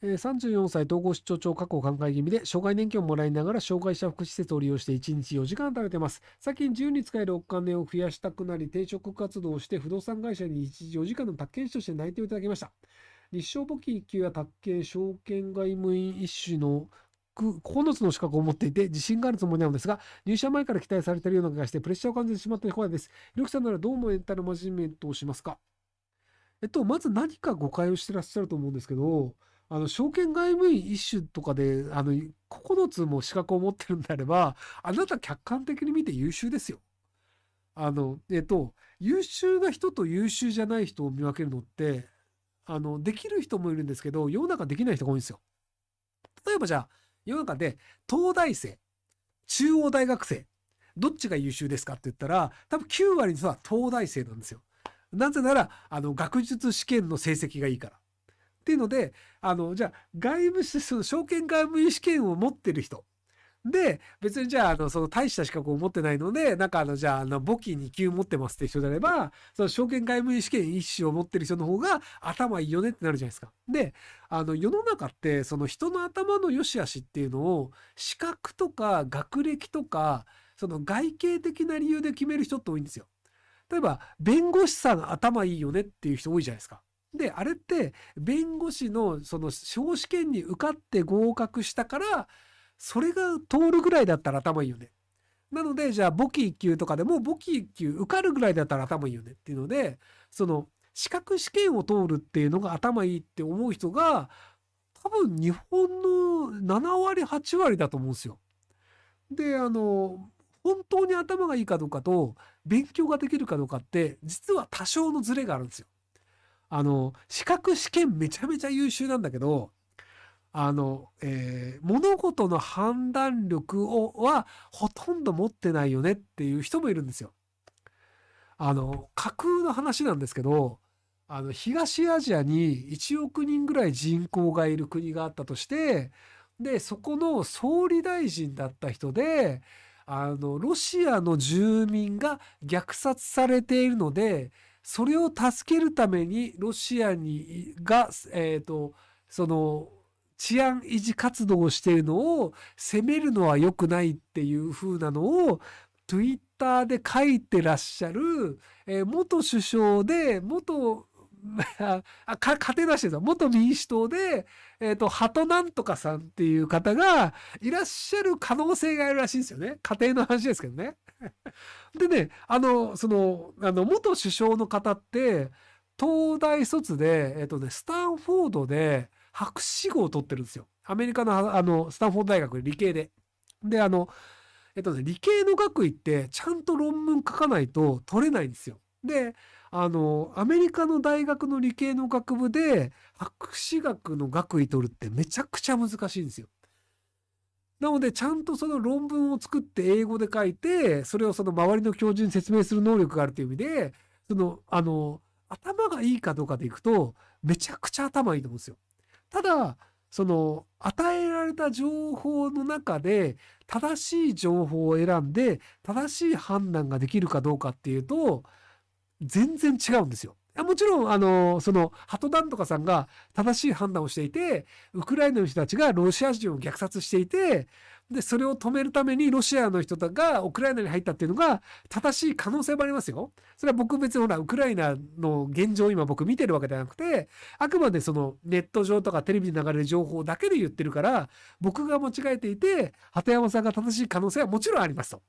34歳統合失調症過去寛解気味で、障害年金をもらいながら障害者福祉施設を利用して1日4時間働いてます。最近自由に使えるお金を増やしたくなり、定職活動をして不動産会社に1時4時間の宅建士として内定をいただきました。立証簿記1級や宅建、証券外務員一種の9つの資格を持っていて自信があるつもりなのですが、入社前から期待されているような気がしてプレッシャーを感じてしまった怖です。ひろきさんならどうエンタルマジメントをしますかえっと、まず何か誤解をしてらっしゃると思うんですけど、あの、証券外務員一種とかで、あの、9つも資格を持ってるんであれば、あなた客観的に見て優秀ですよ。あの、えっと、優秀な人と優秀じゃない人を見分けるのって、あの、できる人もいるんですけど、世の中できない人が多いんですよ。例えばじゃあ、世の中で、東大生、中央大学生、どっちが優秀ですかって言ったら、多分9割の人は東大生なんですよ。なぜなら、あの、学術試験の成績がいいから。っていうので、あの、じゃあ、外部その証券外部試験を持ってる人。で、別にじゃあ、あの、その大した資格を持ってないので、なんかあの、じゃあ、あの、簿記2級持ってますって人であれば、その証券外務試験1種を持ってる人の方が頭いいよねってなるじゃないですか。で、あの、世の中って、その人の頭の良し悪しっていうのを、資格とか学歴とか、その外形的な理由で決める人って多いんですよ。例えば、弁護士さん頭いいよねっていう人多いじゃないですか。で、あれって、弁護士の、その、司法試験に受かって合格したから、それが通るぐらいだったら頭いいよね。なので、じゃあ、簿記1級とかでも、簿記1級受かるぐらいだったら頭いいよねっていうので、その、資格試験を通るっていうのが頭いいって思う人が、多分日本の7割、8割だと思うんですよ。で、あの、本当に頭がいいかどうかと、勉強ができるかどうかって、実は多少のズレがあるんですよ。あの、資格試験めちゃめちゃ優秀なんだけど、あの、えー、物事の判断力を、は、ほとんど持ってないよねっていう人もいるんですよ。あの、架空の話なんですけど、あの、東アジアに1億人ぐらい人口がいる国があったとして、で、そこの総理大臣だった人で、あの、ロシアの住民が虐殺されているので、それを助けるためにロシアにが、えっ、ー、と、その、治安維持活動をしているのを責めるのは良くないっていう風なのを Twitter で書いてらっしゃる、えー、元首相で元か、勝手出してた。元民主党で、えっ、ー、と、鳩なんとかさんっていう方がいらっしゃる可能性があるらしいんですよね。家庭の話ですけどね。でね、あの、その、あの、元首相の方って、東大卒で、えっ、ー、とね、スタンフォードで博士号を取ってるんですよ。アメリカの、あの、スタンフォード大学理系で。で、あの、えっ、ー、とね、理系の学位ってちゃんと論文書かないと取れないんですよ。で、あの、アメリカの大学の理系の学部で、博士学の学位取るってめちゃくちゃ難しいんですよ。なので、ちゃんとその論文を作って英語で書いて、それをその周りの教授に説明する能力があるという意味で、その、あの、頭がいいかどうかでいくと、めちゃくちゃ頭いいと思うんですよ。ただ、その、与えられた情報の中で、正しい情報を選んで、正しい判断ができるかどうかっていうと、全然違うんですよ。もちろん、あの、その、ハトダンとかさんが正しい判断をしていて、ウクライナの人たちがロシア人を虐殺していて、で、それを止めるためにロシアの人がウクライナに入ったっていうのが正しい可能性もありますよ。それは僕別にほら、ウクライナの現状を今僕見てるわけではなくて、あくまでそのネット上とかテレビに流れる情報だけで言ってるから、僕が間違えていて、鳩山さんが正しい可能性はもちろんありますと。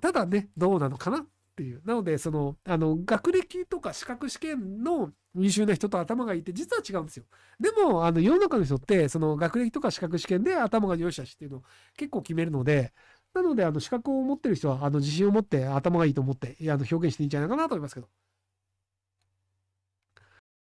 ただね、どうなのかなっていう。なので、その、あの、学歴とか資格試験の優秀な人と頭がいいって実は違うんですよ。でも、あの、世の中の人って、その学歴とか資格試験で頭が良し悪しっていうのを結構決めるので、なので、あの、資格を持ってる人は、あの、自信を持って頭がいいと思って、あの、表現していいんじゃないかなと思いますけど。